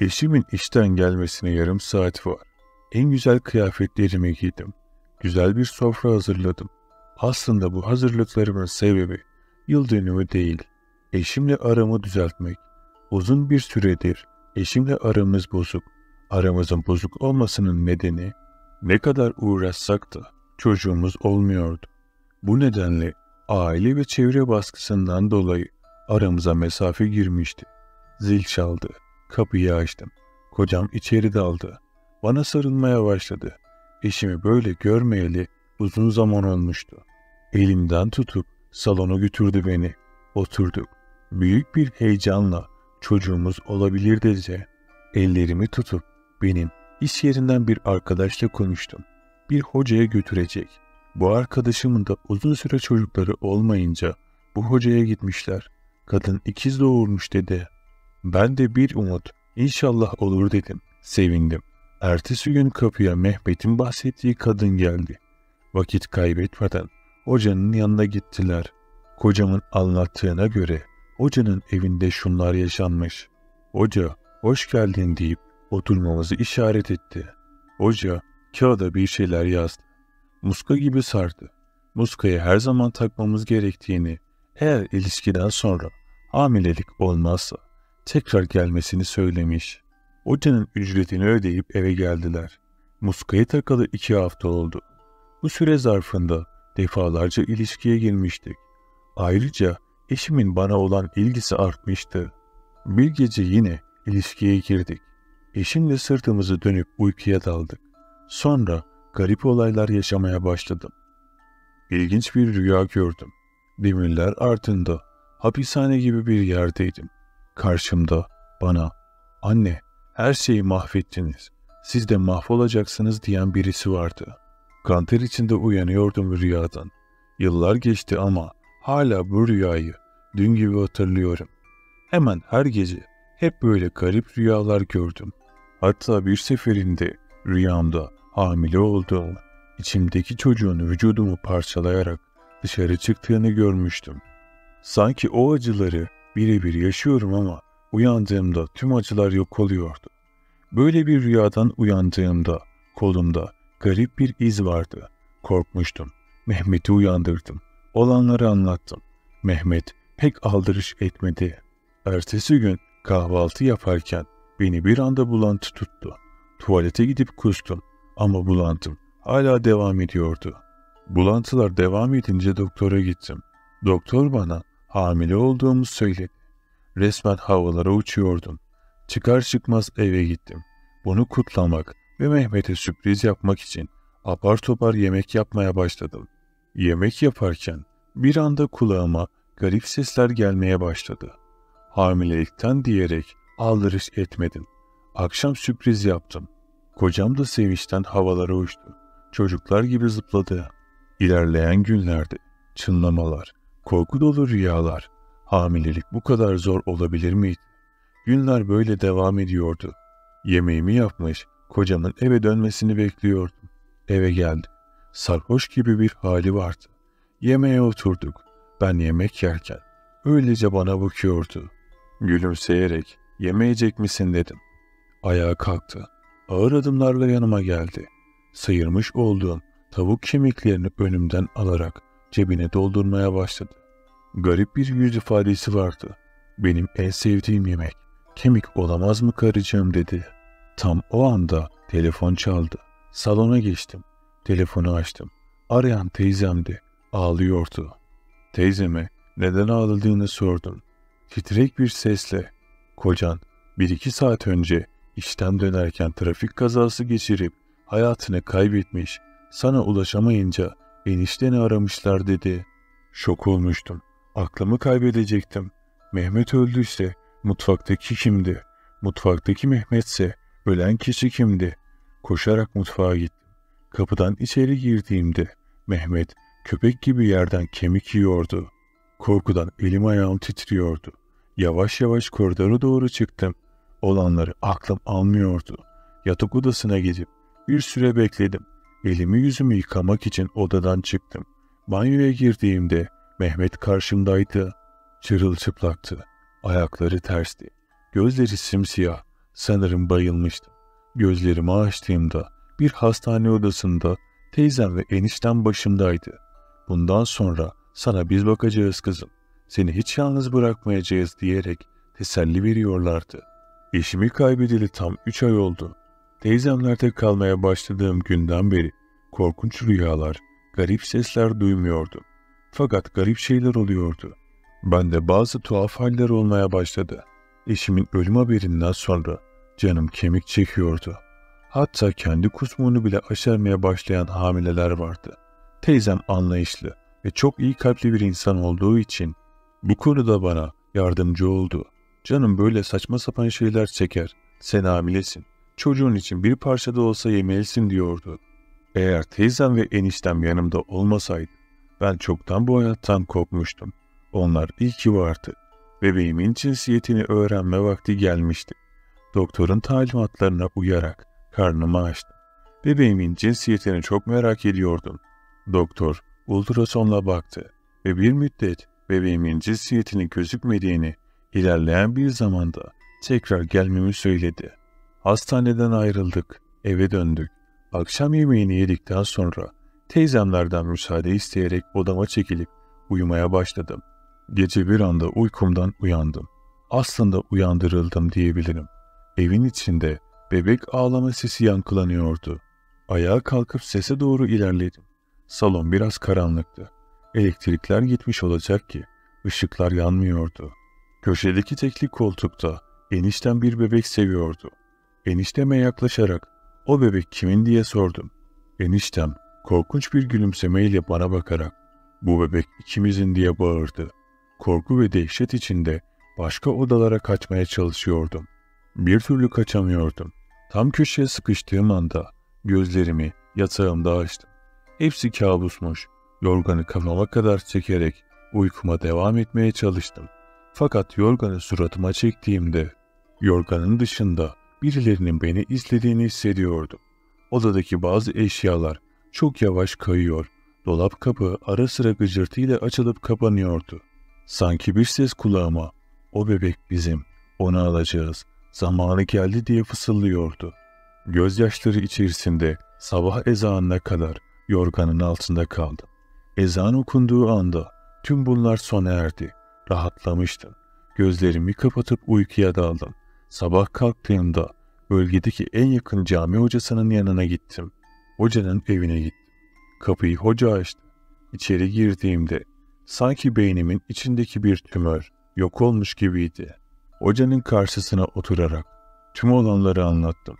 Eşimin işten gelmesine yarım saat var. En güzel kıyafetlerimi giydim. Güzel bir sofra hazırladım. Aslında bu hazırlıklarımın sebebi yıl dönümü değil. Eşimle aramı düzeltmek. Uzun bir süredir eşimle aramız bozuk. Aramızın bozuk olmasının nedeni ne kadar uğraşsak da çocuğumuz olmuyordu. Bu nedenle aile ve çevre baskısından dolayı aramıza mesafe girmişti. Zil çaldı. Kapıyı açtım. Kocam içeri daldı. Bana sarılmaya başladı. Eşimi böyle görmeyeli uzun zaman olmuştu. Elimden tutup salona götürdü beni. Oturduk. Büyük bir heyecanla çocuğumuz olabilir dedi. Ellerimi tutup benim iş yerinden bir arkadaşla konuştum. Bir hocaya götürecek. Bu arkadaşımın da uzun süre çocukları olmayınca bu hocaya gitmişler. Kadın ikiz doğurmuş dedi. Ben de bir umut, inşallah olur dedim. Sevindim. Ertesi gün kapıya Mehmet'in bahsettiği kadın geldi. Vakit kaybetmeden hocanın yanına gittiler. Kocamın anlattığına göre hocanın evinde şunlar yaşanmış. Hoca hoş geldin deyip oturmamızı işaret etti. Hoca kağıda bir şeyler yazdı. Muska gibi sardı. Muskayı her zaman takmamız gerektiğini, eğer ilişkiden sonra hamilelik olmazsa tekrar gelmesini söylemiş. Hocanın ücretini ödeyip eve geldiler. Muska'yı takalı iki hafta oldu. Bu süre zarfında defalarca ilişkiye girmiştik. Ayrıca eşimin bana olan ilgisi artmıştı. Bir gece yine ilişkiye girdik. Eşimle sırtımızı dönüp uykuya daldık. Sonra garip olaylar yaşamaya başladım. İlginç bir rüya gördüm. Demirler ardında, hapishane gibi bir yerdeydim. Karşımda bana anne her şeyi mahvettiniz. Siz de mahvolacaksınız diyen birisi vardı. Kanter içinde uyanıyordum rüyadan. Yıllar geçti ama hala bu rüyayı dün gibi hatırlıyorum. Hemen her gece hep böyle garip rüyalar gördüm. Hatta bir seferinde rüyamda hamile olduğumu, içimdeki çocuğun vücudumu parçalayarak dışarı çıktığını görmüştüm. Sanki o acıları Birebir yaşıyorum ama uyandığımda tüm acılar yok oluyordu. Böyle bir rüyadan uyandığımda kolumda garip bir iz vardı. Korkmuştum. Mehmet'i uyandırdım. Olanları anlattım. Mehmet pek aldırış etmedi. Ertesi gün kahvaltı yaparken beni bir anda bulantı tuttu. Tuvalete gidip kustum ama bulantım hala devam ediyordu. Bulantılar devam edince doktora gittim. Doktor bana Hamile olduğumu söyledi. Resmen havalara uçuyordum. Çıkar çıkmaz eve gittim. Bunu kutlamak ve Mehmet'e sürpriz yapmak için apar topar yemek yapmaya başladım. Yemek yaparken bir anda kulağıma garip sesler gelmeye başladı. Hamilelikten diyerek aldırış etmedim. Akşam sürpriz yaptım. Kocam da sevinçten havalara uçtu. Çocuklar gibi zıpladı. İlerleyen günlerde çınlamalar, Korku dolu rüyalar. Hamilelik bu kadar zor olabilir miydi? Günler böyle devam ediyordu. Yemeğimi yapmış, kocamın eve dönmesini bekliyordum. Eve geldi. Sarhoş gibi bir hali vardı. Yemeğe oturduk. Ben yemek yerken öylece bana bakıyordu. Gülümseyerek yemeyecek misin dedim. Ayağa kalktı. Ağır adımlarla yanıma geldi. Sıyırmış olduğum tavuk kemiklerini önümden alarak cebine doldurmaya başladı. Garip bir yüz ifadesi vardı. Benim en sevdiğim yemek. Kemik olamaz mı karıcığım dedi. Tam o anda telefon çaldı. Salona geçtim. Telefonu açtım. Arayan teyzemdi. Ağlıyordu. Teyzeme neden ağladığını sordum. Titrek bir sesle. Kocan bir iki saat önce işten dönerken trafik kazası geçirip hayatını kaybetmiş. Sana ulaşamayınca Enişteni aramışlar dedi. Şok olmuştum. Aklımı kaybedecektim. Mehmet öldüyse mutfaktaki kimdi? Mutfaktaki Mehmetse ölen kişi kimdi? Koşarak mutfağa gittim. Kapıdan içeri girdiğimde Mehmet köpek gibi yerden kemik yiyordu. Korkudan elim ayağım titriyordu. Yavaş yavaş koridora doğru çıktım. Olanları aklım almıyordu. Yatak odasına gidip bir süre bekledim. Elimi yüzümü yıkamak için odadan çıktım. Banyoya girdiğimde Mehmet karşımdaydı. Çırılçıplaktı. Ayakları tersti. Gözleri simsiyah. Sanırım bayılmıştım. Gözlerimi açtığımda bir hastane odasında teyzem ve eniştem başımdaydı. Bundan sonra sana biz bakacağız kızım. Seni hiç yalnız bırakmayacağız diyerek teselli veriyorlardı. Eşimi kaybedeli tam üç ay oldu. Teyzemlerde kalmaya başladığım günden beri korkunç rüyalar, garip sesler duymuyordum. Fakat garip şeyler oluyordu. Ben de bazı tuhaf haller olmaya başladı. Eşimin ölüm haberinden sonra canım kemik çekiyordu. Hatta kendi kusmuğunu bile aşermeye başlayan hamileler vardı. Teyzem anlayışlı ve çok iyi kalpli bir insan olduğu için bu konuda bana yardımcı oldu. Canım böyle saçma sapan şeyler çeker. Sen hamilesin çocuğun için bir parça da olsa yemelisin diyordu. Eğer teyzem ve eniştem yanımda olmasaydı ben çoktan bu hayattan kopmuştum. Onlar iyi ki vardı. Bebeğimin cinsiyetini öğrenme vakti gelmişti. Doktorun talimatlarına uyarak karnımı açtım. Bebeğimin cinsiyetini çok merak ediyordum. Doktor ultrasonla baktı ve bir müddet bebeğimin cinsiyetinin gözükmediğini ilerleyen bir zamanda tekrar gelmemi söyledi. Hastaneden ayrıldık, eve döndük. Akşam yemeğini yedikten sonra teyzemlerden müsaade isteyerek odama çekilip uyumaya başladım. Gece bir anda uykumdan uyandım. Aslında uyandırıldım diyebilirim. Evin içinde bebek ağlama sesi yankılanıyordu. Ayağa kalkıp sese doğru ilerledim. Salon biraz karanlıktı. Elektrikler gitmiş olacak ki ışıklar yanmıyordu. Köşedeki tekli koltukta enişten bir bebek seviyordu. Enişteme yaklaşarak o bebek kimin diye sordum. Eniştem korkunç bir gülümsemeyle bana bakarak bu bebek ikimizin diye bağırdı. Korku ve dehşet içinde başka odalara kaçmaya çalışıyordum. Bir türlü kaçamıyordum. Tam köşeye sıkıştığım anda gözlerimi yatağımda açtım. Hepsi kabusmuş. Yorganı kafama kadar çekerek uykuma devam etmeye çalıştım. Fakat yorganı suratıma çektiğimde yorganın dışında birilerinin beni izlediğini hissediyordum. Odadaki bazı eşyalar çok yavaş kayıyor. Dolap kapı ara sıra gıcırtıyla açılıp kapanıyordu. Sanki bir ses kulağıma o bebek bizim, onu alacağız, zamanı geldi diye fısıldıyordu. Gözyaşları içerisinde sabah ezanına kadar yorganın altında kaldım. Ezan okunduğu anda tüm bunlar sona erdi. Rahatlamıştım. Gözlerimi kapatıp uykuya daldım. Sabah kalktığımda bölgedeki en yakın cami hocasının yanına gittim. Hocanın evine gittim. Kapıyı hoca açtı. İçeri girdiğimde sanki beynimin içindeki bir tümör yok olmuş gibiydi. Hocanın karşısına oturarak tüm olanları anlattım.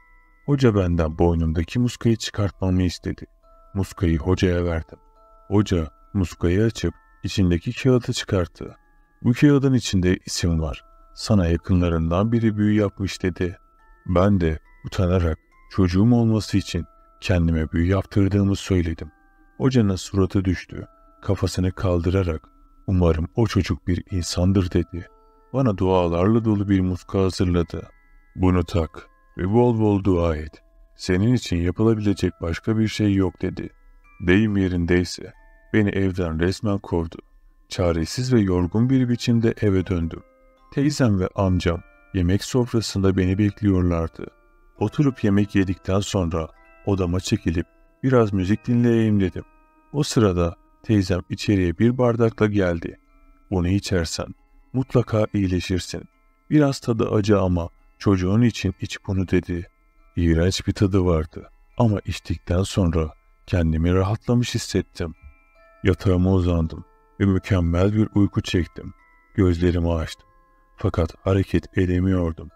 Hoca benden boynumdaki muskayı çıkartmamı istedi. Muskayı hocaya verdim. Hoca muskayı açıp içindeki kağıdı çıkarttı. Bu kağıdın içinde isim var sana yakınlarından biri büyü yapmış dedi. Ben de utanarak çocuğum olması için kendime büyü yaptırdığımı söyledim. Hocanın suratı düştü. Kafasını kaldırarak umarım o çocuk bir insandır dedi. Bana dualarla dolu bir muska hazırladı. Bunu tak ve bol bol dua et. Senin için yapılabilecek başka bir şey yok dedi. Deyim yerindeyse beni evden resmen kovdu. Çaresiz ve yorgun bir biçimde eve döndüm. Teyzem ve amcam yemek sofrasında beni bekliyorlardı. Oturup yemek yedikten sonra odama çekilip biraz müzik dinleyeyim dedim. O sırada teyzem içeriye bir bardakla geldi. Bunu içersen mutlaka iyileşirsin. Biraz tadı acı ama çocuğun için iç bunu dedi. İğrenç bir tadı vardı ama içtikten sonra kendimi rahatlamış hissettim. Yatağıma uzandım ve mükemmel bir uyku çektim. Gözlerimi açtım fakat hareket edemiyordum.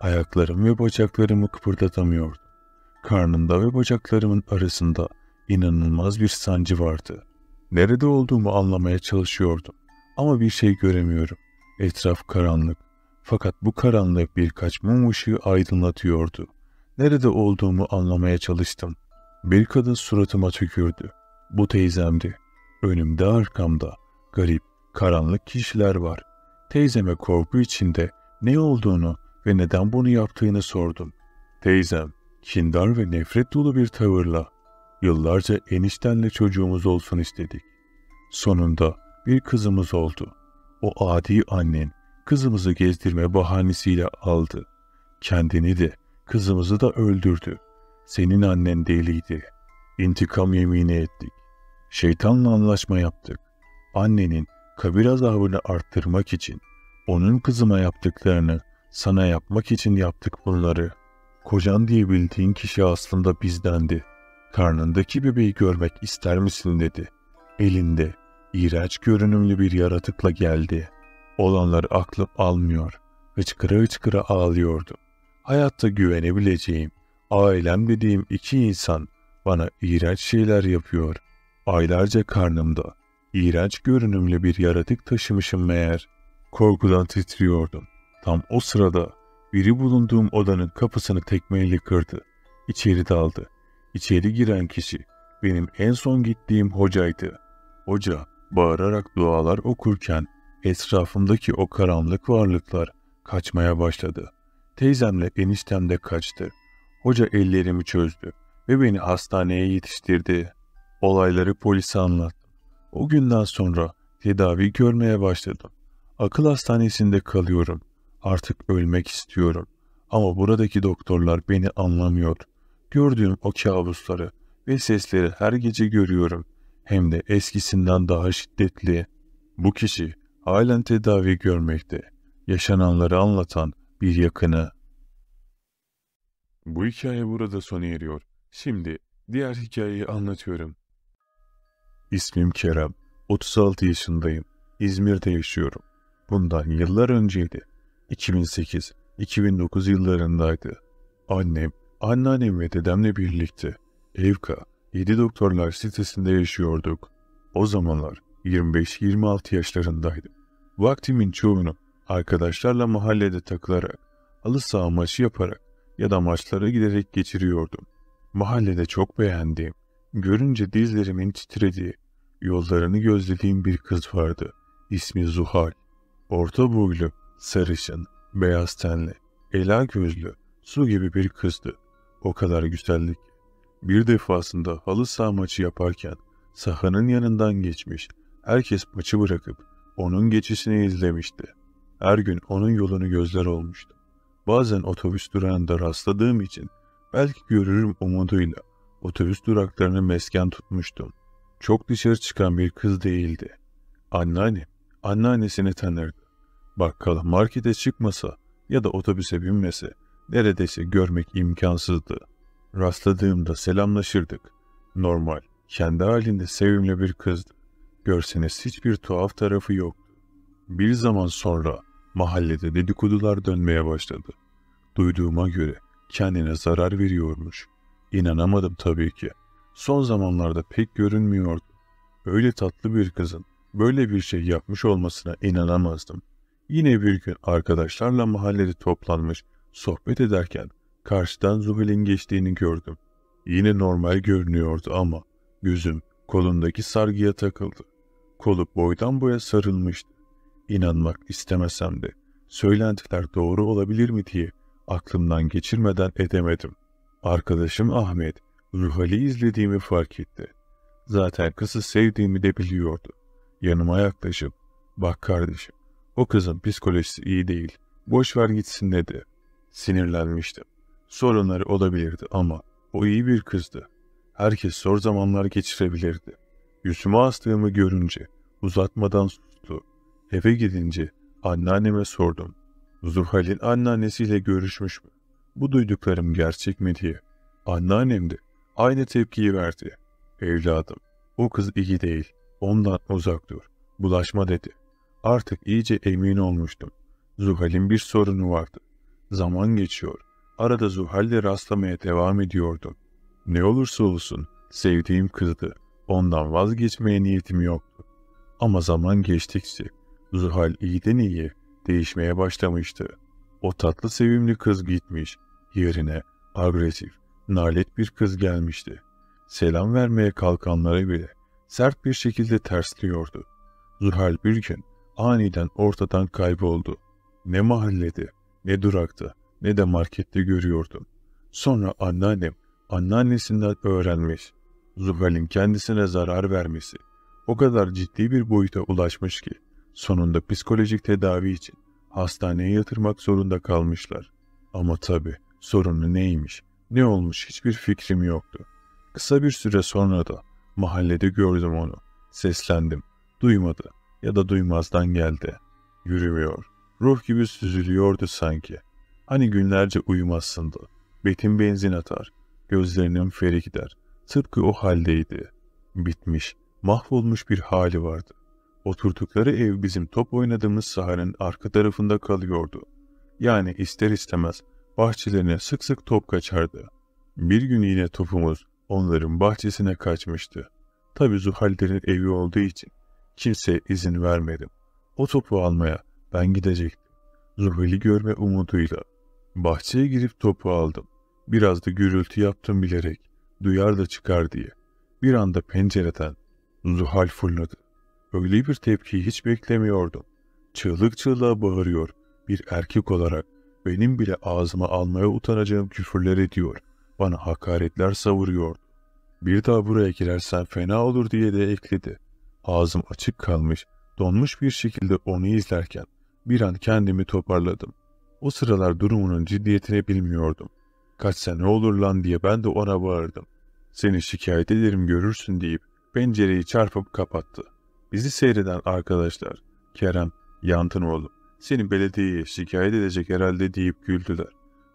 Ayaklarım ve bacaklarımı kıpırdatamıyordum. Karnımda ve bacaklarımın arasında inanılmaz bir sancı vardı. Nerede olduğumu anlamaya çalışıyordum. Ama bir şey göremiyorum. Etraf karanlık. Fakat bu karanlık birkaç mum ışığı aydınlatıyordu. Nerede olduğumu anlamaya çalıştım. Bir kadın suratıma tükürdü. Bu teyzemdi. Önümde arkamda. Garip, karanlık kişiler var. Teyzeme korku içinde ne olduğunu ve neden bunu yaptığını sordum. Teyzem, kindar ve nefret dolu bir tavırla, yıllarca eniştenle çocuğumuz olsun istedik. Sonunda bir kızımız oldu. O adi annen kızımızı gezdirme bahanesiyle aldı. Kendini de kızımızı da öldürdü. Senin annen deliydi. İntikam yemini ettik. Şeytanla anlaşma yaptık. Annenin kabir azabını arttırmak için, onun kızıma yaptıklarını, sana yapmak için yaptık bunları. Kocan diye bildiğin kişi aslında bizdendi. Karnındaki bebeği görmek ister misin dedi. Elinde, iğrenç görünümlü bir yaratıkla geldi. Olanları aklım almıyor. Hıçkıra hıçkıra ağlıyordu. Hayatta güvenebileceğim, ailem dediğim iki insan bana iğrenç şeyler yapıyor. Aylarca karnımda, İğrenç görünümlü bir yaratık taşımışım meğer. Korkudan titriyordum. Tam o sırada biri bulunduğum odanın kapısını tekmeyle kırdı. İçeri daldı. İçeri giren kişi benim en son gittiğim hocaydı. Hoca bağırarak dualar okurken etrafımdaki o karanlık varlıklar kaçmaya başladı. Teyzemle eniştem de kaçtı. Hoca ellerimi çözdü ve beni hastaneye yetiştirdi. Olayları polise anlattı. O günden sonra tedavi görmeye başladım. Akıl hastanesinde kalıyorum. Artık ölmek istiyorum. Ama buradaki doktorlar beni anlamıyor. Gördüğüm o kabusları ve sesleri her gece görüyorum. Hem de eskisinden daha şiddetli. Bu kişi halen tedavi görmekte. Yaşananları anlatan bir yakını. Bu hikaye burada sona eriyor. Şimdi diğer hikayeyi anlatıyorum. İsmim Kerem. 36 yaşındayım. İzmir'de yaşıyorum. Bundan yıllar önceydi. 2008-2009 yıllarındaydı. Annem, anneannem ve dedemle birlikte Evka 7 Doktorlar sitesinde yaşıyorduk. O zamanlar 25-26 yaşlarındaydım. Vaktimin çoğunu arkadaşlarla mahallede takılarak, halı saha maçı yaparak ya da maçlara giderek geçiriyordum. Mahallede çok beğendiğim, görünce dizlerimin titrediği Yollarını gözlediğim bir kız vardı. İsmi Zuhal. Orta boylu, sarışın, beyaz tenli, ela gözlü, su gibi bir kızdı. O kadar güzellik. Bir defasında halı saha maçı yaparken sahanın yanından geçmiş, herkes maçı bırakıp onun geçişini izlemişti. Her gün onun yolunu gözler olmuştu. Bazen otobüs durağında rastladığım için belki görürüm umuduyla otobüs duraklarını mesken tutmuştum. Çok dışarı çıkan bir kız değildi. Anneannem, anneannesini tanırdı. Bakkala markete çıkmasa ya da otobüse binmese neredeyse görmek imkansızdı. Rastladığımda selamlaşırdık. Normal, kendi halinde sevimli bir kızdı. Görseniz hiçbir tuhaf tarafı yoktu. Bir zaman sonra mahallede dedikodular dönmeye başladı. Duyduğuma göre kendine zarar veriyormuş. İnanamadım tabii ki son zamanlarda pek görünmüyordu. Öyle tatlı bir kızın böyle bir şey yapmış olmasına inanamazdım. Yine bir gün arkadaşlarla mahallede toplanmış, sohbet ederken karşıdan Zuhal'in geçtiğini gördüm. Yine normal görünüyordu ama gözüm kolundaki sargıya takıldı. Kolu boydan boya sarılmıştı. İnanmak istemesem de söylentiler doğru olabilir mi diye aklımdan geçirmeden edemedim. Arkadaşım Ahmet Ruhal'i izlediğimi fark etti. Zaten kızı sevdiğimi de biliyordu. Yanıma yaklaşıp, bak kardeşim, o kızın psikolojisi iyi değil, boş ver gitsin dedi. Sinirlenmiştim. Sorunları olabilirdi ama o iyi bir kızdı. Herkes zor zamanlar geçirebilirdi. Yüzüme astığımı görünce uzatmadan sustu. Eve gidince anneanneme sordum. Zuhal'in anneannesiyle görüşmüş mü? Bu duyduklarım gerçek mi diye. Anneannem de aynı tepkiyi verdi. Evladım, o kız iyi değil, ondan uzak dur, bulaşma dedi. Artık iyice emin olmuştum. Zuhal'in bir sorunu vardı. Zaman geçiyor, arada Zuhal'le rastlamaya devam ediyordum. Ne olursa olsun, sevdiğim kızdı, ondan vazgeçmeye niyetim yoktu. Ama zaman geçtikçe, Zuhal iyiden iyi, değişmeye başlamıştı. O tatlı sevimli kız gitmiş, yerine agresif, Nalet bir kız gelmişti. Selam vermeye kalkanları bile sert bir şekilde tersliyordu. Zuhal bir gün aniden ortadan kayboldu. Ne mahallede, ne durakta, ne de markette görüyordum. Sonra anneannem, anneannesinden öğrenmiş. Zuhal'in kendisine zarar vermesi o kadar ciddi bir boyuta ulaşmış ki sonunda psikolojik tedavi için hastaneye yatırmak zorunda kalmışlar. Ama tabi sorunu neymiş? Ne olmuş hiçbir fikrim yoktu. Kısa bir süre sonra da mahallede gördüm onu. Seslendim. Duymadı ya da duymazdan geldi. Yürümüyor. Ruh gibi süzülüyordu sanki. Hani günlerce uyumazsındı. Betim benzin atar. Gözlerinin feri gider. Tıpkı o haldeydi. Bitmiş, mahvolmuş bir hali vardı. Oturdukları ev bizim top oynadığımız sahanın arka tarafında kalıyordu. Yani ister istemez bahçelerine sık sık top kaçardı. Bir gün yine topumuz onların bahçesine kaçmıştı. Tabi Zuhaller'in evi olduğu için kimse izin vermedim. O topu almaya ben gidecektim. Zuhal'i görme umuduyla. Bahçeye girip topu aldım. Biraz da gürültü yaptım bilerek. Duyar da çıkar diye. Bir anda pencereden Zuhal fırladı. Öyle bir tepki hiç beklemiyordum. Çığlık çığlığa bağırıyor bir erkek olarak benim bile ağzıma almaya utanacağım küfürler ediyor. Bana hakaretler savuruyordu. Bir daha buraya girersen fena olur diye de ekledi. Ağzım açık kalmış, donmuş bir şekilde onu izlerken bir an kendimi toparladım. O sıralar durumunun ciddiyetini bilmiyordum. Kaçsa ne olur lan diye ben de ona bağırdım. Seni şikayet ederim görürsün deyip pencereyi çarpıp kapattı. Bizi seyreden arkadaşlar Kerem Yantın Yantınoğlu seni belediyeye şikayet edecek herhalde deyip güldüler.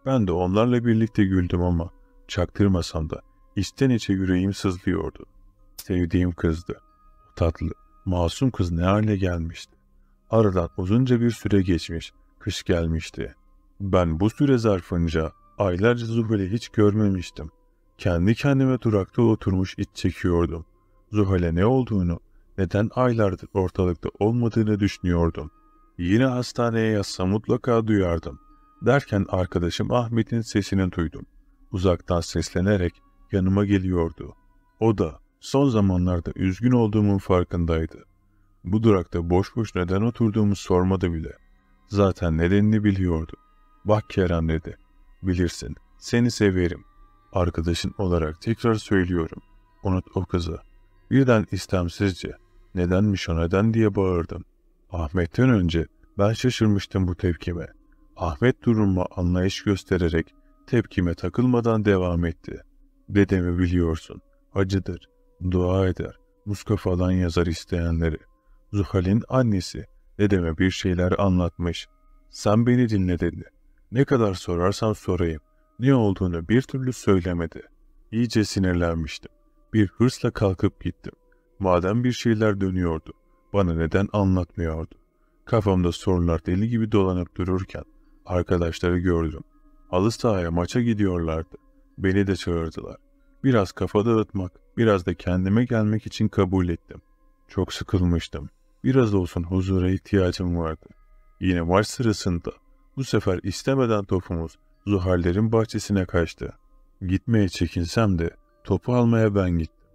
Ben de onlarla birlikte güldüm ama çaktırmasam da içten içe yüreğim sızlıyordu. Sevdiğim kızdı. O tatlı, masum kız ne hale gelmişti. Aradan uzunca bir süre geçmiş, kış gelmişti. Ben bu süre zarfınca aylarca Zuhal'i hiç görmemiştim. Kendi kendime durakta oturmuş iç çekiyordum. Zuhal'e ne olduğunu, neden aylardır ortalıkta olmadığını düşünüyordum. Yine hastaneye yatsa mutlaka duyardım. Derken arkadaşım Ahmet'in sesini duydum. Uzaktan seslenerek yanıma geliyordu. O da son zamanlarda üzgün olduğumun farkındaydı. Bu durakta boş boş neden oturduğumu sormadı bile. Zaten nedenini biliyordu. Bak Kerem dedi. Bilirsin, seni severim. Arkadaşın olarak tekrar söylüyorum. Unut o kızı. Birden istemsizce, nedenmiş o neden diye bağırdım.'' Ahmet'ten önce ben şaşırmıştım bu tepkime. Ahmet duruma anlayış göstererek tepkime takılmadan devam etti. Dedemi biliyorsun, acıdır, dua eder, Mustafa'dan yazar isteyenleri. Zuhal'in annesi dedeme bir şeyler anlatmış. Sen beni dinle dedi. Ne kadar sorarsam sorayım, ne olduğunu bir türlü söylemedi. İyice sinirlenmiştim. Bir hırsla kalkıp gittim. Madem bir şeyler dönüyordu, bana neden anlatmıyordu. Kafamda sorular deli gibi dolanıp dururken arkadaşları gördüm. Halı sahaya maça gidiyorlardı. Beni de çağırdılar. Biraz kafa dağıtmak, biraz da kendime gelmek için kabul ettim. Çok sıkılmıştım. Biraz olsun huzura ihtiyacım vardı. Yine maç sırasında bu sefer istemeden topumuz Zuhaller'in bahçesine kaçtı. Gitmeye çekinsem de topu almaya ben gittim.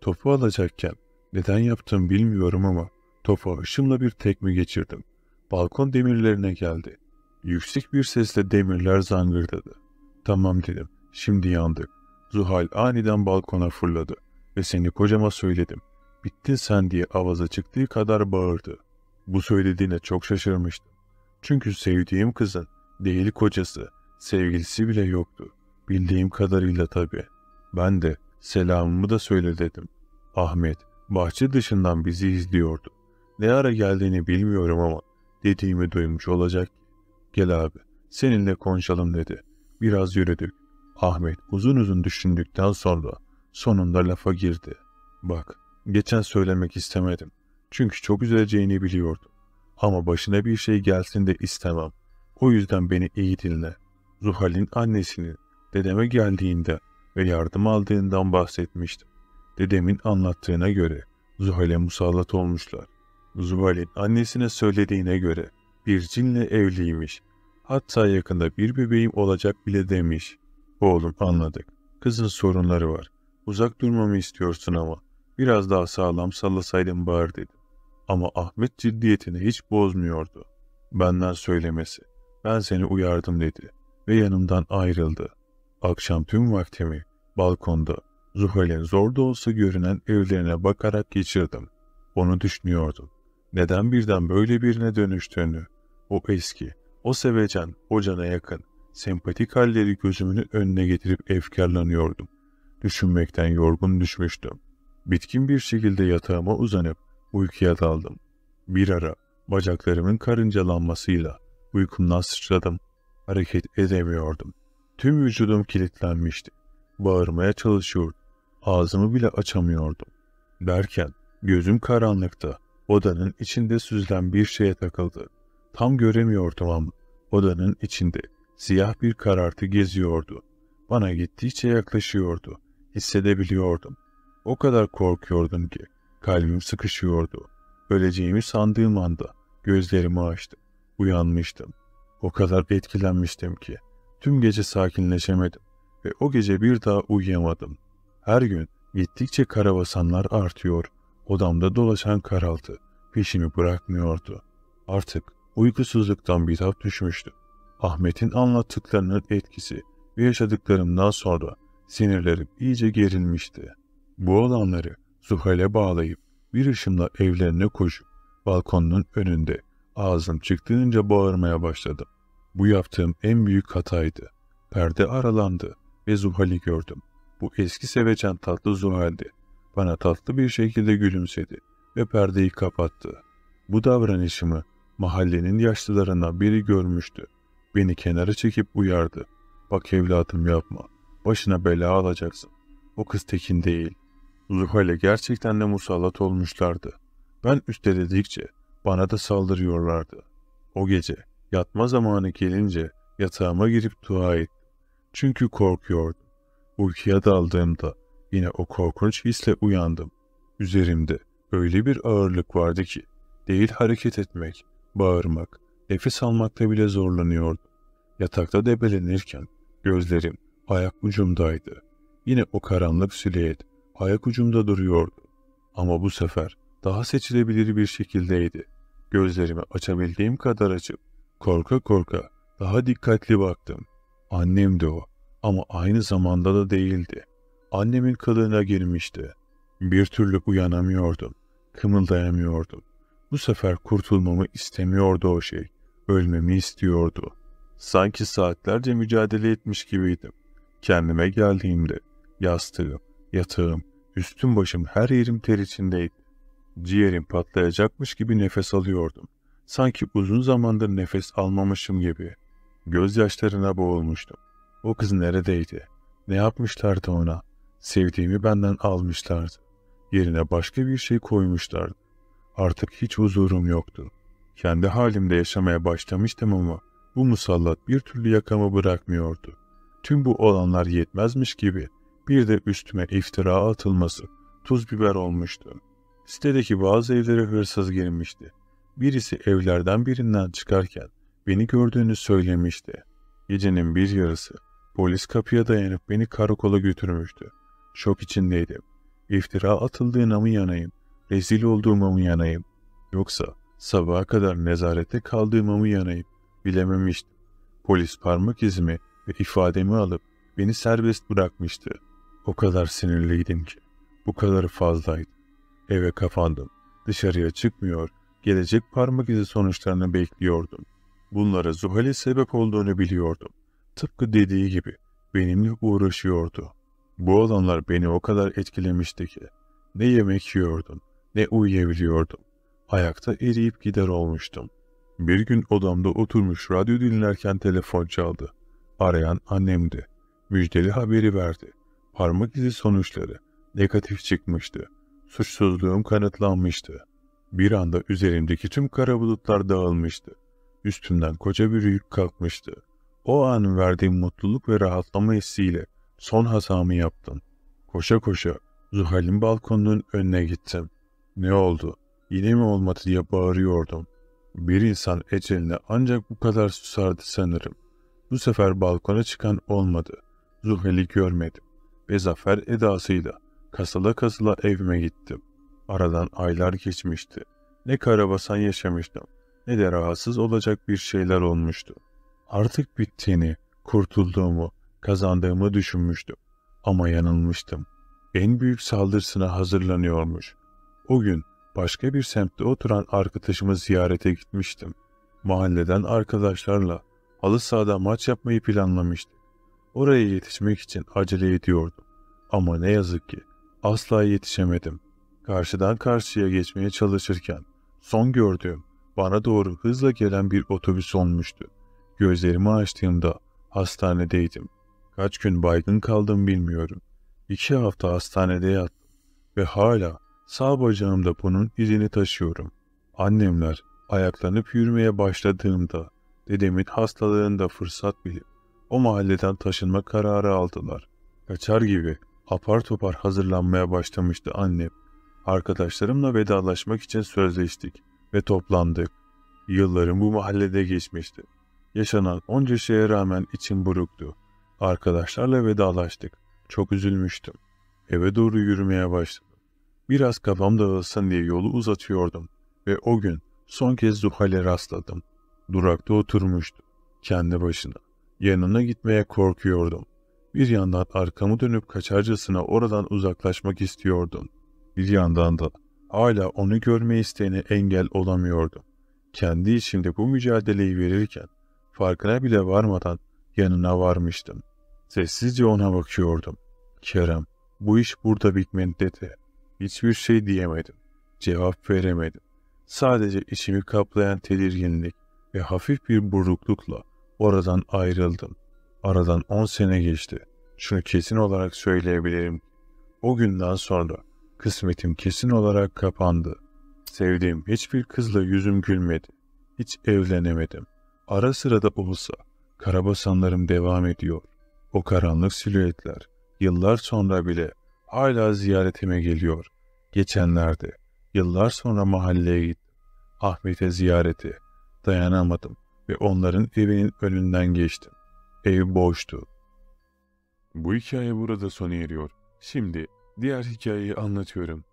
Topu alacakken neden yaptım bilmiyorum ama Topa ışımla bir tekme geçirdim. Balkon demirlerine geldi. Yüksek bir sesle demirler zangırdadı. Tamam dedim. Şimdi yandık. Zuhal aniden balkona fırladı ve seni kocama söyledim. Bittin sen diye avaza çıktığı kadar bağırdı. Bu söylediğine çok şaşırmıştım. Çünkü sevdiğim kızın değil kocası, sevgilisi bile yoktu. Bildiğim kadarıyla tabii. Ben de selamımı da söyle dedim. Ahmet bahçe dışından bizi izliyordu. Ne ara geldiğini bilmiyorum ama dediğimi duymuş olacak. Gel abi seninle konuşalım dedi. Biraz yürüdük. Ahmet uzun uzun düşündükten sonra sonunda lafa girdi. Bak geçen söylemek istemedim. Çünkü çok üzüleceğini biliyordum. Ama başına bir şey gelsin de istemem. O yüzden beni iyi dinle. Zuhal'in annesinin dedeme geldiğinde ve yardım aldığından bahsetmiştim. Dedemin anlattığına göre Zuhal'e musallat olmuşlar. Zuhal'in annesine söylediğine göre bir cinle evliymiş. Hatta yakında bir bebeğim olacak bile demiş. Oğlum anladık. Kızın sorunları var. Uzak durmamı istiyorsun ama. Biraz daha sağlam sallasaydın bari dedi. Ama Ahmet ciddiyetini hiç bozmuyordu. Benden söylemesi. Ben seni uyardım dedi. Ve yanımdan ayrıldı. Akşam tüm vaktimi balkonda Zuhal'in zor da olsa görünen evlerine bakarak geçirdim. Onu düşünüyordum neden birden böyle birine dönüştüğünü, o eski, o sevecen, o cana yakın, sempatik halleri gözümün önüne getirip efkarlanıyordum. Düşünmekten yorgun düşmüştüm. Bitkin bir şekilde yatağıma uzanıp uykuya daldım. Bir ara bacaklarımın karıncalanmasıyla uykumdan sıçradım. Hareket edemiyordum. Tüm vücudum kilitlenmişti. Bağırmaya çalışıyordum. Ağzımı bile açamıyordum. Derken gözüm karanlıkta Odanın içinde süzülen bir şeye takıldı. Tam göremiyordum ama odanın içinde siyah bir karartı geziyordu. Bana gittikçe yaklaşıyordu. Hissedebiliyordum. O kadar korkuyordum ki kalbim sıkışıyordu. Öleceğimi sandığım anda gözlerimi açtım. Uyanmıştım. O kadar etkilenmiştim ki tüm gece sakinleşemedim ve o gece bir daha uyuyamadım. Her gün gittikçe karavasanlar artıyor.'' Odamda dolaşan karaltı peşimi bırakmıyordu. Artık uykusuzluktan bitap düşmüştü. Ahmet'in anlattıklarının etkisi ve yaşadıklarımdan sonra sinirlerim iyice gerilmişti. Bu olanları Zuhal'e bağlayıp bir ışımla evlerine koşup balkonun önünde ağzım çıktığınca bağırmaya başladım. Bu yaptığım en büyük hataydı. Perde aralandı ve Zuhal'i gördüm. Bu eski sevecen tatlı Zuhal'di. Bana tatlı bir şekilde gülümsedi ve perdeyi kapattı. Bu davranışımı mahallenin yaşlılarından biri görmüştü. Beni kenara çekip uyardı. Bak evladım yapma. Başına bela alacaksın. O kız tekin değil. Zuhal'e gerçekten de musallat olmuşlardı. Ben üsteledikçe bana da saldırıyorlardı. O gece yatma zamanı gelince yatağıma girip dua ettim. Çünkü korkuyordum. Uykuya daldığımda Yine o korkunç hisle uyandım. Üzerimde öyle bir ağırlık vardı ki, değil hareket etmek, bağırmak, nefes almakta bile zorlanıyordu. Yatakta debelenirken gözlerim ayak ucumdaydı. Yine o karanlık silüet ayak ucumda duruyordu. Ama bu sefer daha seçilebilir bir şekildeydi. Gözlerimi açabildiğim kadar açıp korka korka daha dikkatli baktım. Annemdi o ama aynı zamanda da değildi annemin kılığına girmişti. Bir türlü uyanamıyordum, kımıldayamıyordum. Bu sefer kurtulmamı istemiyordu o şey, ölmemi istiyordu. Sanki saatlerce mücadele etmiş gibiydim. Kendime geldiğimde yastığım, yatağım, üstüm başım her yerim ter içindeydi. Ciğerim patlayacakmış gibi nefes alıyordum. Sanki uzun zamandır nefes almamışım gibi. Gözyaşlarına boğulmuştum. O kız neredeydi? Ne yapmışlardı ona? Sevdiğimi benden almışlardı. Yerine başka bir şey koymuşlardı. Artık hiç huzurum yoktu. Kendi halimde yaşamaya başlamıştım ama bu musallat bir türlü yakamı bırakmıyordu. Tüm bu olanlar yetmezmiş gibi bir de üstüme iftira atılması tuz biber olmuştu. Sitedeki bazı evlere hırsız girmişti. Birisi evlerden birinden çıkarken beni gördüğünü söylemişti. Gecenin bir yarısı polis kapıya dayanıp beni karakola götürmüştü. Şok içindeydim. İftira atıldığına mı yanayım? Rezil olduğuma mı yanayım? Yoksa sabaha kadar nezarette kaldığıma mı yanayım? Bilememiştim. Polis parmak izimi ve ifademi alıp beni serbest bırakmıştı. O kadar sinirliydim ki. Bu kadarı fazlaydı. Eve kapandım. Dışarıya çıkmıyor, gelecek parmak izi sonuçlarını bekliyordum. Bunlara Zuhal'e sebep olduğunu biliyordum. Tıpkı dediği gibi benimle uğraşıyordu.'' Bu olanlar beni o kadar etkilemişti ki ne yemek yiyordum ne uyuyabiliyordum. Ayakta eriyip gider olmuştum. Bir gün odamda oturmuş radyo dinlerken telefon çaldı. Arayan annemdi. Müjdeli haberi verdi. Parmak izi sonuçları negatif çıkmıştı. Suçsuzluğum kanıtlanmıştı. Bir anda üzerimdeki tüm kara bulutlar dağılmıştı. Üstümden koca bir yük kalkmıştı. O an verdiğim mutluluk ve rahatlama hissiyle Son hatamı yaptım. Koşa koşa Zuhal'in balkonunun önüne gittim. Ne oldu? Yine mi olmadı diye bağırıyordum. Bir insan eceline ancak bu kadar susardı sanırım. Bu sefer balkona çıkan olmadı. Zuhal'i görmedim ve zafer edasıyla kasıla kasıla evime gittim. Aradan aylar geçmişti. Ne karabasan yaşamıştım ne de rahatsız olacak bir şeyler olmuştu. Artık bittiğini, kurtulduğumu kazandığımı düşünmüştüm. Ama yanılmıştım. En büyük saldırısına hazırlanıyormuş. O gün başka bir semtte oturan arkadaşımı ziyarete gitmiştim. Mahalleden arkadaşlarla halı sahada maç yapmayı planlamıştık. Oraya yetişmek için acele ediyordum. Ama ne yazık ki asla yetişemedim. Karşıdan karşıya geçmeye çalışırken son gördüğüm bana doğru hızla gelen bir otobüs olmuştu. Gözlerimi açtığımda hastanedeydim. Kaç gün baygın kaldım bilmiyorum. İki hafta hastanede yattım ve hala sağ bacağımda bunun izini taşıyorum. Annemler ayaklanıp yürümeye başladığımda dedemin hastalığında fırsat bilip o mahalleden taşınma kararı aldılar. Kaçar gibi apar topar hazırlanmaya başlamıştı annem. Arkadaşlarımla vedalaşmak için sözleştik ve toplandık. Yıllarım bu mahallede geçmişti. Yaşanan onca şeye rağmen içim buruktu. Arkadaşlarla vedalaştık. Çok üzülmüştüm. Eve doğru yürümeye başladım. Biraz kafam dağılsın diye yolu uzatıyordum ve o gün son kez Zuhal'e rastladım. Durakta oturmuştu, kendi başına. Yanına gitmeye korkuyordum. Bir yandan arkamı dönüp kaçarcasına oradan uzaklaşmak istiyordum. Bir yandan da hala onu görme isteğine engel olamıyordum. Kendi içimde bu mücadeleyi verirken farkına bile varmadan yanına varmıştım. Sessizce ona bakıyordum. Kerem, bu iş burada bitmedi dedi. Hiçbir şey diyemedim. Cevap veremedim. Sadece içimi kaplayan tedirginlik ve hafif bir buruklukla oradan ayrıldım. Aradan 10 sene geçti. Şunu kesin olarak söyleyebilirim. O günden sonra kısmetim kesin olarak kapandı. Sevdiğim hiçbir kızla yüzüm gülmedi. Hiç evlenemedim. Ara sıra da olsa karabasanlarım devam ediyor. O karanlık silüetler yıllar sonra bile hala ziyaretime geliyor. Geçenlerde yıllar sonra mahalleye gittim. Ahmet'e ziyareti. Dayanamadım ve onların evinin önünden geçtim. Ev boştu. Bu hikaye burada sona eriyor. Şimdi diğer hikayeyi anlatıyorum.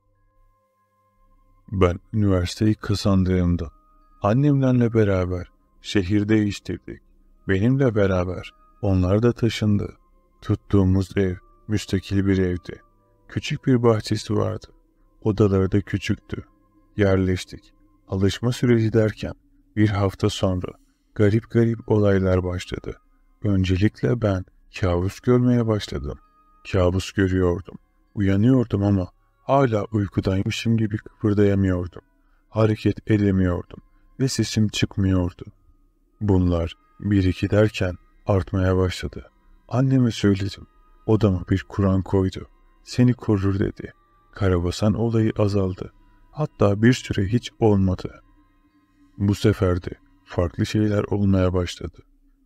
Ben üniversiteyi kazandığımda annemlerle beraber şehirde değiştirdik. Benimle beraber onlar da taşındı. Tuttuğumuz ev müstakil bir evdi. Küçük bir bahçesi vardı. Odaları da küçüktü. Yerleştik. Alışma süreci derken bir hafta sonra garip garip olaylar başladı. Öncelikle ben kabus görmeye başladım. Kabus görüyordum. Uyanıyordum ama hala uykudaymışım gibi kıpırdayamıyordum. Hareket edemiyordum ve sesim çıkmıyordu. Bunlar bir iki derken artmaya başladı. Anneme söyledim. Odama bir Kur'an koydu. Seni korur dedi. Karabasan olayı azaldı. Hatta bir süre hiç olmadı. Bu sefer de farklı şeyler olmaya başladı.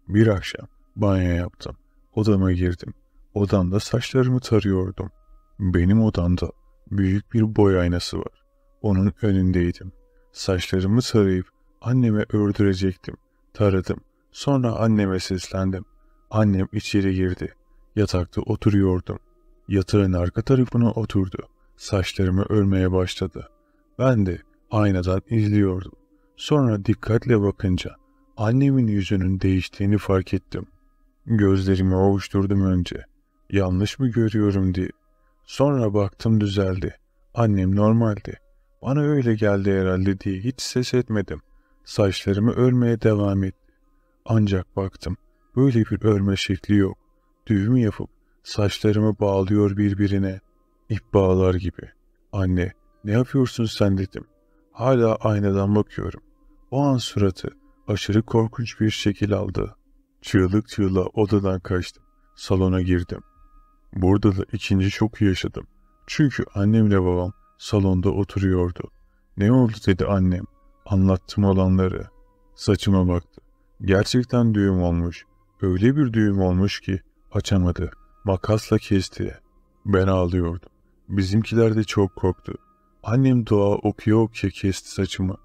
Bir akşam banyo yaptım. Odama girdim. Odamda saçlarımı tarıyordum. Benim odamda büyük bir boy aynası var. Onun önündeydim. Saçlarımı tarayıp anneme ördürecektim. Taradım. Sonra anneme seslendim. Annem içeri girdi. Yatakta oturuyordum. Yatağın arka tarafına oturdu. Saçlarımı örmeye başladı. Ben de aynadan izliyordum. Sonra dikkatle bakınca annemin yüzünün değiştiğini fark ettim. Gözlerimi ovuşturdum önce. Yanlış mı görüyorum diye. Sonra baktım düzeldi. Annem normaldi. Bana öyle geldi herhalde diye hiç ses etmedim. Saçlarımı örmeye devam ettim. Ancak baktım, böyle bir örme şekli yok. Düğüm yapıp saçlarımı bağlıyor birbirine. İp bağlar gibi. Anne, ne yapıyorsun sen dedim. Hala aynadan bakıyorum. O an suratı aşırı korkunç bir şekil aldı. Çığlık çığlığa odadan kaçtım. Salona girdim. Burada da ikinci şoku yaşadım. Çünkü annemle babam salonda oturuyordu. Ne oldu dedi annem. Anlattım olanları. Saçıma baktı. Gerçekten düğüm olmuş. Öyle bir düğüm olmuş ki açamadı. Makasla kesti. Ben ağlıyordum. Bizimkiler de çok korktu. Annem dua okuyor, okuyor kesti saçımı.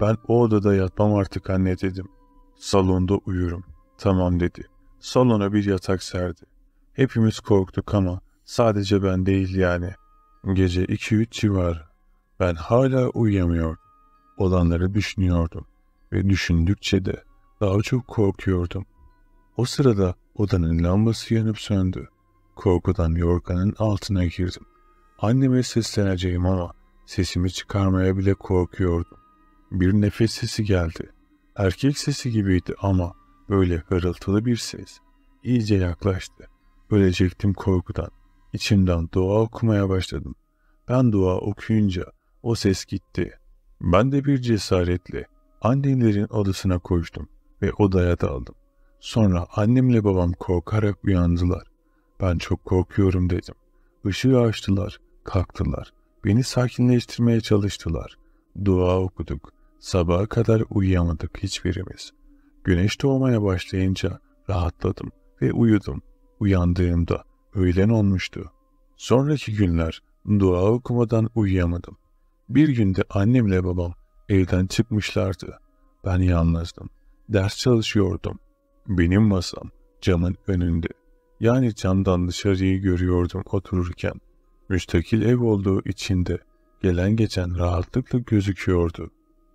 Ben o odada yatmam artık anne dedim. Salonda uyurum. Tamam dedi. Salona bir yatak serdi. Hepimiz korktuk ama sadece ben değil yani. Gece 2-3 civar. Ben hala uyuyamıyordum. Olanları düşünüyordum. Ve düşündükçe de daha çok korkuyordum. O sırada odanın lambası yanıp söndü. Korkudan yorganın altına girdim. Anneme sesleneceğim ama sesimi çıkarmaya bile korkuyordum. Bir nefes sesi geldi. Erkek sesi gibiydi ama böyle hırıltılı bir ses. İyice yaklaştı. Ölecektim korkudan. İçimden dua okumaya başladım. Ben dua okuyunca o ses gitti. Ben de bir cesaretle annelerin odasına koştum ve odaya daldım. Sonra annemle babam korkarak uyandılar. Ben çok korkuyorum dedim. Işığı açtılar, kalktılar. Beni sakinleştirmeye çalıştılar. Dua okuduk. Sabaha kadar uyuyamadık hiçbirimiz. Güneş doğmaya başlayınca rahatladım ve uyudum. Uyandığımda öğlen olmuştu. Sonraki günler dua okumadan uyuyamadım. Bir günde annemle babam evden çıkmışlardı. Ben yalnızdım. Ders çalışıyordum. Benim masam camın önünde. Yani camdan dışarıyı görüyordum otururken. Müstakil ev olduğu için de gelen geçen rahatlıkla gözüküyordu.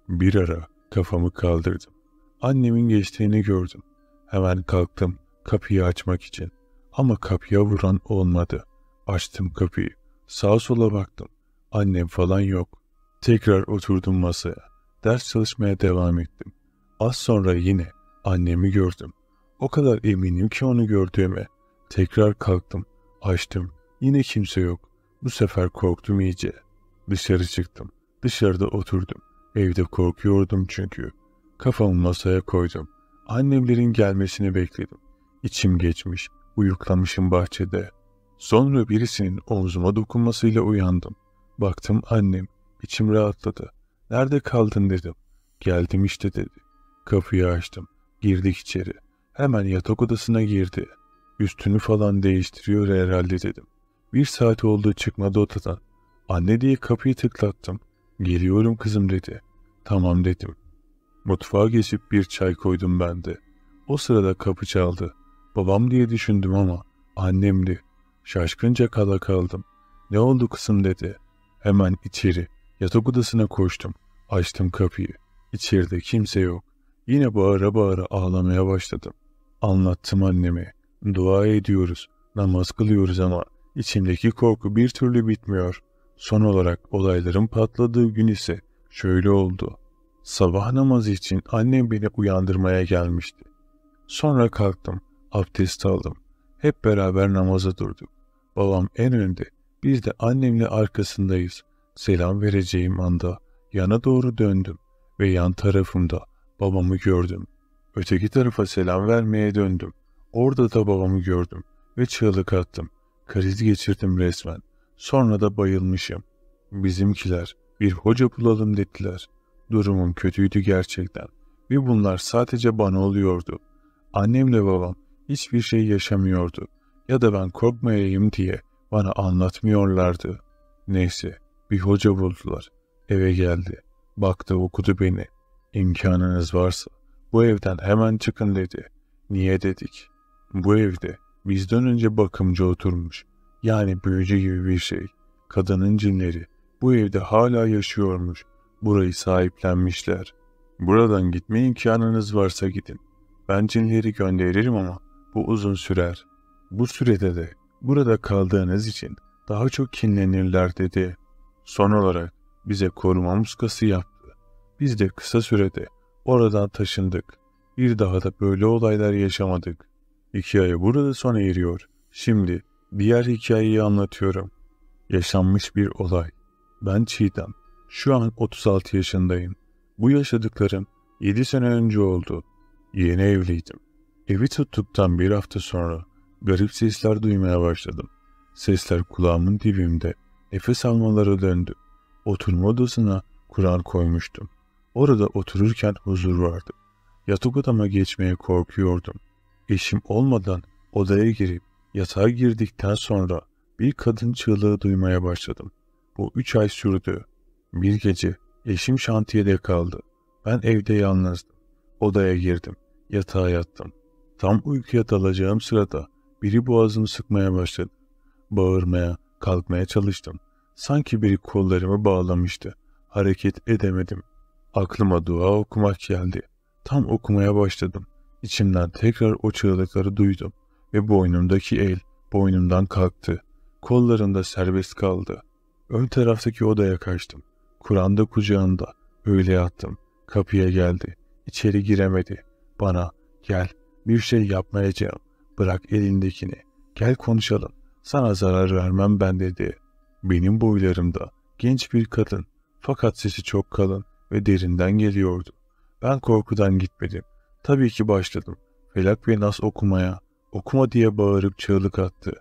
Bir ara kafamı kaldırdım. Annemin geçtiğini gördüm. Hemen kalktım kapıyı açmak için. Ama kapıya vuran olmadı. Açtım kapıyı. Sağa sola baktım. Annem falan yok. Tekrar oturdum masaya. Ders çalışmaya devam ettim. Az sonra yine annemi gördüm. O kadar eminim ki onu gördüğüme. Tekrar kalktım, açtım. Yine kimse yok. Bu sefer korktum iyice. Dışarı çıktım. Dışarıda oturdum. Evde korkuyordum çünkü. Kafamı masaya koydum. Annemlerin gelmesini bekledim. İçim geçmiş, uyuklamışım bahçede. Sonra birisinin omzuma dokunmasıyla uyandım. Baktım annem, içim rahatladı. Nerede kaldın dedim. Geldim işte dedi. Kapıyı açtım. Girdik içeri. Hemen yatak odasına girdi. Üstünü falan değiştiriyor herhalde dedim. Bir saat oldu çıkmadı odadan. Anne diye kapıyı tıklattım. Geliyorum kızım dedi. Tamam dedim. Mutfağa geçip bir çay koydum ben de. O sırada kapı çaldı. Babam diye düşündüm ama annemdi. Şaşkınca kala kaldım. Ne oldu kızım dedi. Hemen içeri. Yatak odasına koştum. Açtım kapıyı. İçeride kimse yok. Yine bağıra bağıra ağlamaya başladım. Anlattım annemi. Dua ediyoruz, namaz kılıyoruz ama içimdeki korku bir türlü bitmiyor. Son olarak olayların patladığı gün ise şöyle oldu. Sabah namazı için annem beni uyandırmaya gelmişti. Sonra kalktım, abdest aldım. Hep beraber namaza durduk. Babam en önde, biz de annemle arkasındayız. Selam vereceğim anda yana doğru döndüm ve yan tarafımda Babamı gördüm. Öteki tarafa selam vermeye döndüm. Orada da babamı gördüm ve çığlık attım. Kriz geçirdim resmen. Sonra da bayılmışım. Bizimkiler bir hoca bulalım dediler. Durumum kötüydü gerçekten ve bunlar sadece bana oluyordu. Annemle babam hiçbir şey yaşamıyordu ya da ben korkmayayım diye bana anlatmıyorlardı. Neyse bir hoca buldular. Eve geldi. Baktı okudu beni. İmkanınız varsa bu evden hemen çıkın dedi. Niye dedik? Bu evde bizden önce bakımcı oturmuş. Yani büyücü gibi bir şey. Kadının cinleri bu evde hala yaşıyormuş. Burayı sahiplenmişler. Buradan gitme imkanınız varsa gidin. Ben cinleri gönderirim ama bu uzun sürer. Bu sürede de burada kaldığınız için daha çok kinlenirler dedi. Son olarak bize koruma muskası yaptı. Biz de kısa sürede oradan taşındık. Bir daha da böyle olaylar yaşamadık. Hikaye burada sona eriyor. Şimdi diğer hikayeyi anlatıyorum. Yaşanmış bir olay. Ben Çiğdem. Şu an 36 yaşındayım. Bu yaşadıklarım 7 sene önce oldu. Yeni evliydim. Evi tuttuktan bir hafta sonra garip sesler duymaya başladım. Sesler kulağımın dibimde. Nefes almaları döndü. Oturma odasına Kur'an koymuştum. Orada otururken huzur vardı. Yatak odama geçmeye korkuyordum. Eşim olmadan odaya girip yatağa girdikten sonra bir kadın çığlığı duymaya başladım. Bu üç ay sürdü. Bir gece eşim şantiyede kaldı. Ben evde yalnızdım. Odaya girdim. Yatağa yattım. Tam uykuya dalacağım sırada biri boğazımı sıkmaya başladı. Bağırmaya, kalkmaya çalıştım. Sanki biri kollarımı bağlamıştı. Hareket edemedim.'' Aklıma dua okumak geldi. Tam okumaya başladım. İçimden tekrar o çığlıkları duydum ve boynumdaki el boynumdan kalktı. Kollarında serbest kaldı. Ön taraftaki odaya kaçtım. Kur'an'da kucağında Öyle yattım. Kapıya geldi. İçeri giremedi. Bana gel bir şey yapmayacağım. Bırak elindekini. Gel konuşalım. Sana zarar vermem ben dedi. Benim boylarımda genç bir kadın fakat sesi çok kalın ve derinden geliyordu. Ben korkudan gitmedim. Tabii ki başladım. Felak ve Nas okumaya, okuma diye bağırıp çığlık attı.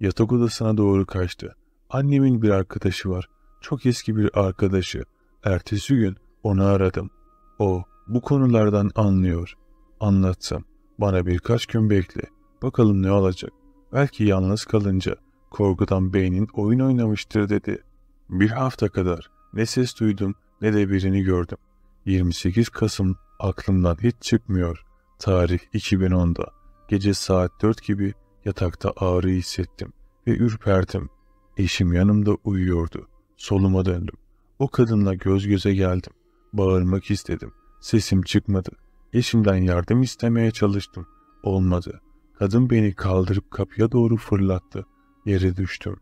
Yatak odasına doğru kaçtı. Annemin bir arkadaşı var. Çok eski bir arkadaşı. Ertesi gün onu aradım. O bu konulardan anlıyor. Anlatsam bana birkaç gün bekle. Bakalım ne olacak. Belki yalnız kalınca korkudan beynin oyun oynamıştır dedi. Bir hafta kadar ne ses duydum ne de birini gördüm. 28 Kasım aklımdan hiç çıkmıyor. Tarih 2010'da. Gece saat 4 gibi yatakta ağrı hissettim ve ürperdim. Eşim yanımda uyuyordu. Soluma döndüm. O kadınla göz göze geldim. Bağırmak istedim. Sesim çıkmadı. Eşimden yardım istemeye çalıştım. Olmadı. Kadın beni kaldırıp kapıya doğru fırlattı. Yere düştüm.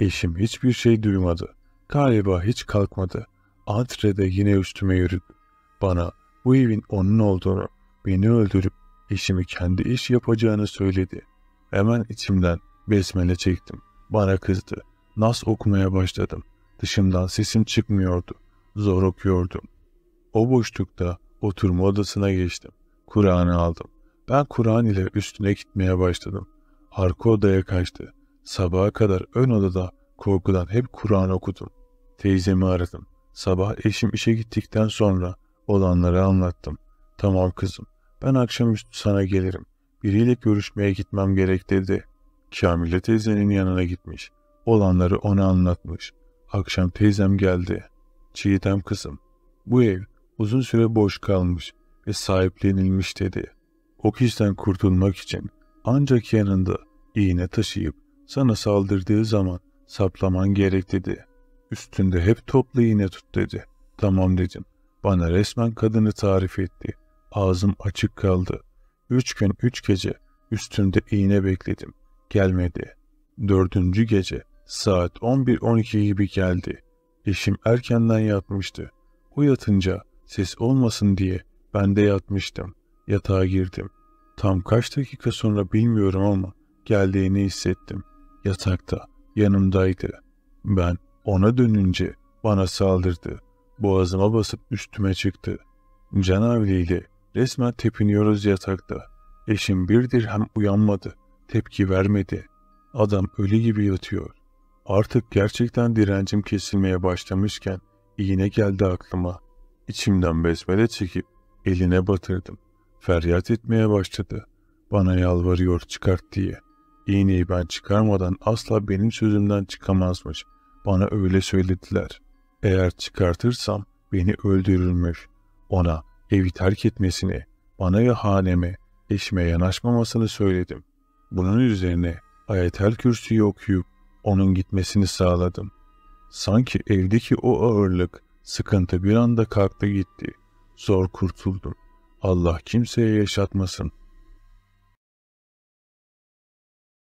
Eşim hiçbir şey duymadı. Galiba hiç kalkmadı. Antre'de yine üstüme yürüdü. Bana bu evin onun olduğunu, beni öldürüp işimi kendi iş yapacağını söyledi. Hemen içimden besmele çektim. Bana kızdı. Nas okumaya başladım. Dışımdan sesim çıkmıyordu. Zor okuyordum. O boşlukta oturma odasına geçtim. Kur'an'ı aldım. Ben Kur'an ile üstüne gitmeye başladım. Arka odaya kaçtı. Sabaha kadar ön odada korkudan hep Kur'an okudum. Teyzemi aradım. Sabah eşim işe gittikten sonra olanları anlattım. Tamam kızım, ben akşamüstü sana gelirim. Biriyle görüşmeye gitmem gerek dedi. Kamile teyzenin yanına gitmiş. Olanları ona anlatmış. Akşam teyzem geldi. Çiğdem kızım, bu ev uzun süre boş kalmış ve sahiplenilmiş dedi. O kişiden kurtulmak için ancak yanında iğne taşıyıp sana saldırdığı zaman saplaman gerek dedi. Üstünde hep toplu iğne tut dedi. Tamam dedim. Bana resmen kadını tarif etti. Ağzım açık kaldı. Üç gün üç gece üstünde iğne bekledim. Gelmedi. Dördüncü gece saat 11-12 gibi geldi. Eşim erkenden yatmıştı. O ses olmasın diye ben de yatmıştım. Yatağa girdim. Tam kaç dakika sonra bilmiyorum ama geldiğini hissettim. Yatakta yanımdaydı. Ben ona dönünce bana saldırdı. Boğazıma basıp üstüme çıktı. Canavli ile resmen tepiniyoruz yatakta. Eşim bir dirhem uyanmadı. Tepki vermedi. Adam ölü gibi yatıyor. Artık gerçekten direncim kesilmeye başlamışken iğne geldi aklıma. İçimden besmele çekip eline batırdım. Feryat etmeye başladı. Bana yalvarıyor çıkart diye. İğneyi ben çıkarmadan asla benim sözümden çıkamazmış.'' Bana öyle söylediler. Eğer çıkartırsam beni öldürülmüş. Ona evi terk etmesini, bana ve haneme, eşime yanaşmamasını söyledim. Bunun üzerine ayetel kürsüyü okuyup onun gitmesini sağladım. Sanki evdeki o ağırlık, sıkıntı bir anda kalktı gitti. Zor kurtuldum. Allah kimseye yaşatmasın.